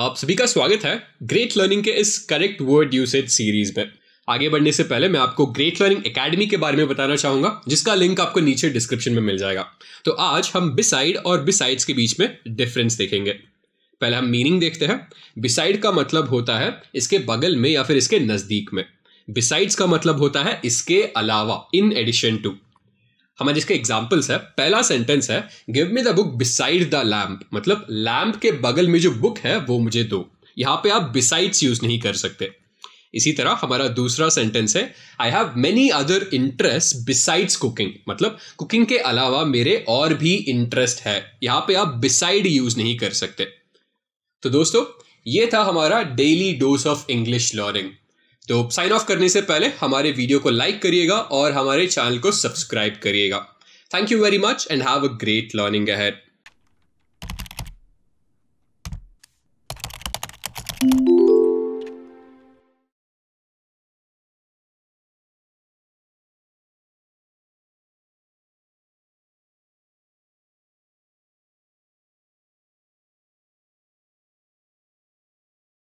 आप सभी का स्वागत है ग्रेट लर्निंग के इस करेक्ट वर्ड यूसेज सीरीज में आगे बढ़ने से पहले मैं आपको ग्रेट लर्निंग एकेडमी के बारे में बताना चाहूंगा जिसका लिंक आपको नीचे डिस्क्रिप्शन में मिल जाएगा तो आज हम बिसाइड और बिसाइड्स के बीच में डिफरेंस देखेंगे पहले हम मीनिंग देखते हैं बिसाइड का मतलब होता है इसके बगल में या फिर इसके नजदीक में बिसाइड्स का मतलब होता है इसके अलावा इन एडिशन टू हमारे जिसके एग्जाम्पल्स है पहला सेंटेंस है give me the book beside the lamp मतलब लैम्प के बगल में जो बुक है वो मुझे दो यहाँ पे आप बिसाइड्स यूज नहीं कर सकते इसी तरह हमारा दूसरा सेंटेंस है I have many other interest besides cooking मतलब कुकिंग के अलावा मेरे और भी इंटरेस्ट है यहाँ पे आप बिसाइड यूज नहीं कर सकते तो दोस्तों ये था हमारा daily dose of English learning तो साइन ऑफ करने से पहले हमारे वीडियो को लाइक करिएगा और हमारे चैनल को सब्सक्राइब करिएगा thank you very much and have a great learning ahead